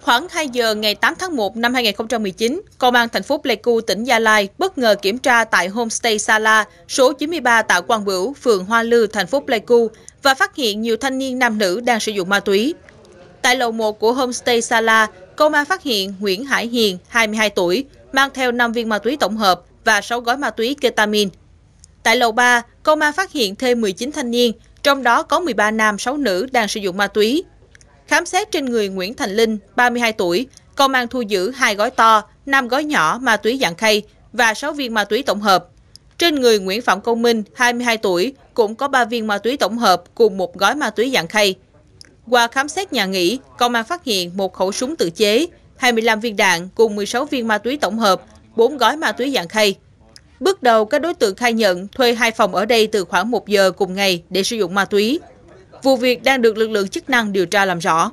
Khoảng 2 giờ ngày 8 tháng 1 năm 2019, Công an thành phố Pleiku, tỉnh Gia Lai bất ngờ kiểm tra tại homestay Sala số 93 Tạ Quang Bửu, phường Hoa Lư, thành phố Pleiku và phát hiện nhiều thanh niên nam nữ đang sử dụng ma túy. Tại lầu 1 của homestay Sala, công an phát hiện Nguyễn Hải Hiền, 22 tuổi, mang theo 5 viên ma túy tổng hợp và 6 gói ma túy ketamin. Tại lầu 3, công an phát hiện thêm 19 thanh niên, trong đó có 13 nam 6 nữ đang sử dụng ma túy Khám xét trên người Nguyễn Thành Linh, 32 tuổi, công an thu giữ hai gói to, 5 gói nhỏ ma túy dạng khay và 6 viên ma túy tổng hợp. Trên người Nguyễn Phạm Công Minh, 22 tuổi, cũng có 3 viên ma túy tổng hợp cùng một gói ma túy dạng khay. Qua khám xét nhà nghỉ, công an phát hiện một khẩu súng tự chế, 25 viên đạn cùng 16 viên ma túy tổng hợp, 4 gói ma túy dạng khay. Bước đầu, các đối tượng khai nhận thuê hai phòng ở đây từ khoảng 1 giờ cùng ngày để sử dụng ma túy. Vụ việc đang được lực lượng chức năng điều tra làm rõ.